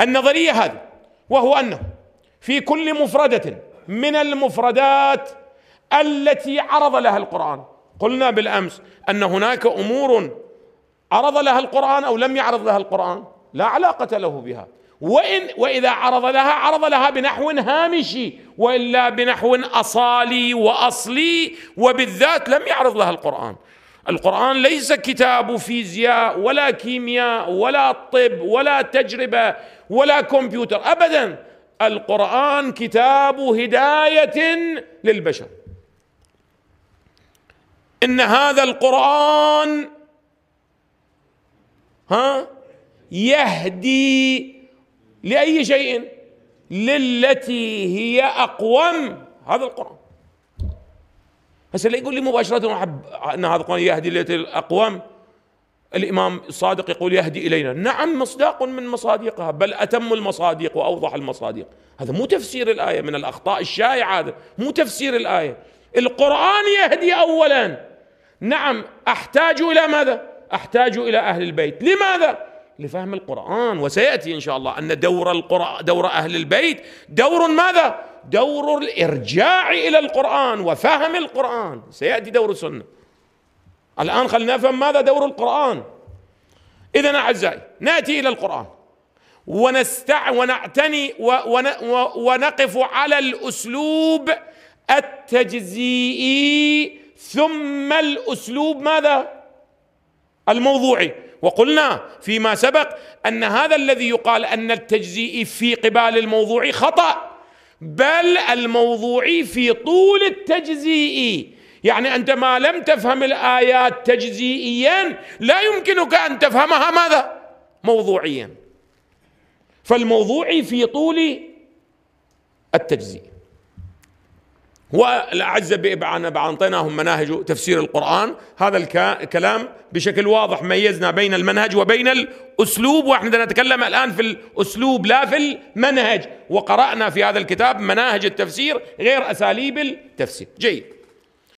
النظرية هذه وهو أنه في كل مفردة من المفردات التي عرض لها القرآن قلنا بالأمس أن هناك أمور عرض لها القرآن أو لم يعرض لها القرآن لا علاقة له بها وإن وإذا عرض لها عرض لها بنحو هامشي وإلا بنحو أصالي وأصلي وبالذات لم يعرض لها القرآن القرآن ليس كتاب فيزياء ولا كيمياء ولا طب ولا تجربة ولا كمبيوتر أبدا القرآن كتاب هداية للبشر إن هذا القرآن ها يهدي لأي شيء للتي هي أقوم هذا القرآن هسه لا يقول لي مباشرة أحب أن هذا القرآن يهدي الأقوام الإمام الصادق يقول يهدي إلينا نعم مصداق من مصادقها بل أتم المصادق وأوضح المصادق هذا مو تفسير الآية من الأخطاء الشائعة هذا مو تفسير الآية القرآن يهدي أولا نعم أحتاج إلى ماذا أحتاج إلى أهل البيت لماذا لفهم القرآن وسيأتي إن شاء الله أن دور القرآن دور أهل البيت دور ماذا دور الارجاع الى القران وفهم القران سياتي دور السنه الان خلينا نفهم ماذا دور القران اذا اعزائي ناتي الى القران ونستع ونعتني ونقف على الاسلوب التجزيئي ثم الاسلوب ماذا الموضوعي وقلنا فيما سبق ان هذا الذي يقال ان التجزيئي في قبال الموضوع خطا بل الموضوعي في طول التجزيئي يعني أنت ما لم تفهم الآيات تجزيئيا لا يمكنك أن تفهمها ماذا؟ موضوعيا فالموضوعي في طول التجزيء والأعزة أعطيناهم مناهج تفسير القرآن هذا الكلام بشكل واضح ميزنا بين المنهج وبين الأسلوب وإحنا نتكلم الآن في الأسلوب لا في المنهج وقرأنا في هذا الكتاب مناهج التفسير غير أساليب التفسير جيد